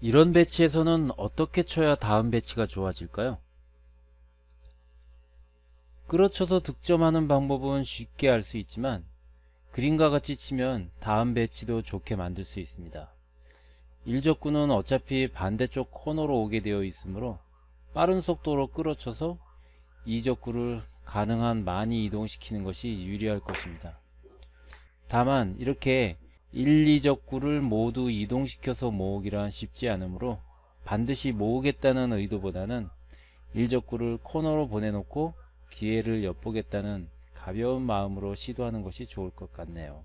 이런 배치에서는 어떻게 쳐야 다음 배치가 좋아질까요? 끌어쳐서 득점하는 방법은 쉽게 알 수 있지만 그림과 같이 치면 다음 배치도 좋게 만들 수 있습니다. 일적구는 어차피 반대쪽 코너로 오게 되어 있으므로 빠른 속도로 끌어쳐서 이적구를 가능한 많이 이동시키는 것이 유리할 것입니다. 다만 이렇게 1, 2적 구를 모두 이동시켜서 모으기란 쉽지 않으므로 반드시 모으겠다는 의도보다는 1적 구를 코너로 보내놓고 기회를 엿보겠다는 가벼운 마음으로 시도하는 것이 좋을 것 같네요.